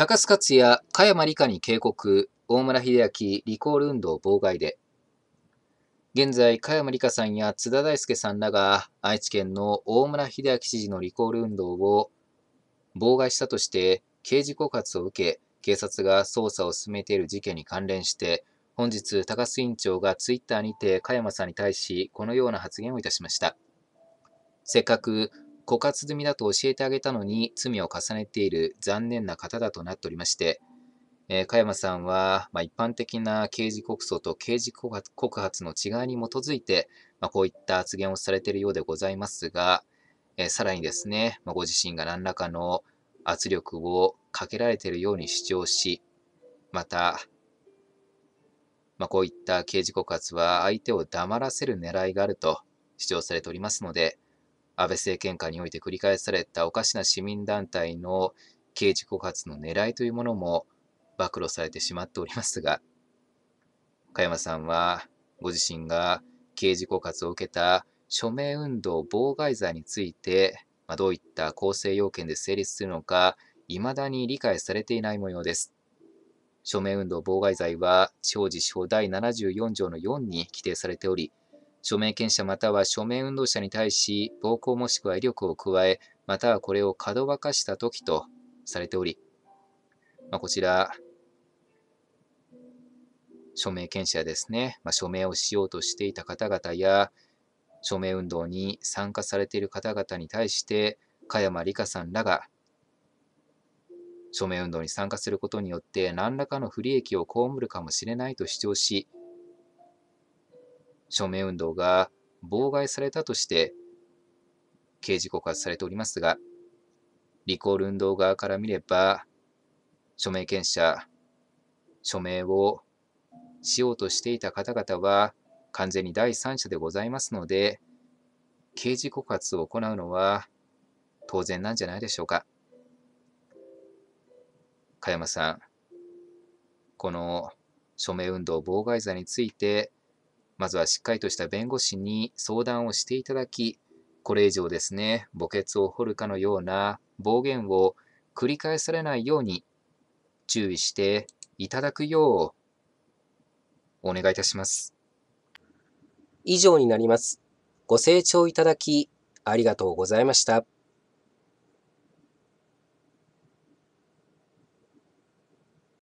高須克也、加山理香に警告、大村秀明、リコール運動妨害で。現在、加山理香さんや津田大介さんらが愛知県の大村秀明知事のリコール運動を妨害したとして刑事告発を受け、警察が捜査を進めている事件に関連して、本日、高須委員長がツイッターにて加山さんに対し、このような発言をいたしました。せっかく枯渇済みだと教えてあげたのに罪を重ねている残念な方だとなっておりまして、えー、加山さんは、まあ、一般的な刑事告訴と刑事告発の違いに基づいて、まあ、こういった発言をされているようでございますが、えー、さらにですね、まあ、ご自身が何らかの圧力をかけられているように主張し、また、まあ、こういった刑事告発は相手を黙らせる狙いがあると主張されておりますので、安倍政権下において繰り返されたおかしな市民団体の刑事告発の狙いというものも暴露されてしまっておりますが、加山さんはご自身が刑事告発を受けた署名運動妨害罪について、まどういった構成要件で成立するのか、未だに理解されていない模様です。署名運動妨害罪は、地方自治法第74条の4に規定されており、署名権者または署名運動者に対し暴行もしくは威力を加え、またはこれをかどわかした時とされており、まあ、こちら、署名権者ですね、まあ、署名をしようとしていた方々や、署名運動に参加されている方々に対して、加山里香さんらが、署名運動に参加することによって何らかの不利益を被るかもしれないと主張し、署名運動が妨害されたとして刑事告発されておりますが、リコール運動側から見れば、署名権者、署名をしようとしていた方々は完全に第三者でございますので、刑事告発を行うのは当然なんじゃないでしょうか。加山さん、この署名運動妨害罪についてまずはしっかりとした弁護士に相談をしていただき、これ以上ですね、墓穴を掘るかのような暴言を繰り返されないように注意していただくようお願いいたします。以上になります。ご清聴いただきありがとうございました。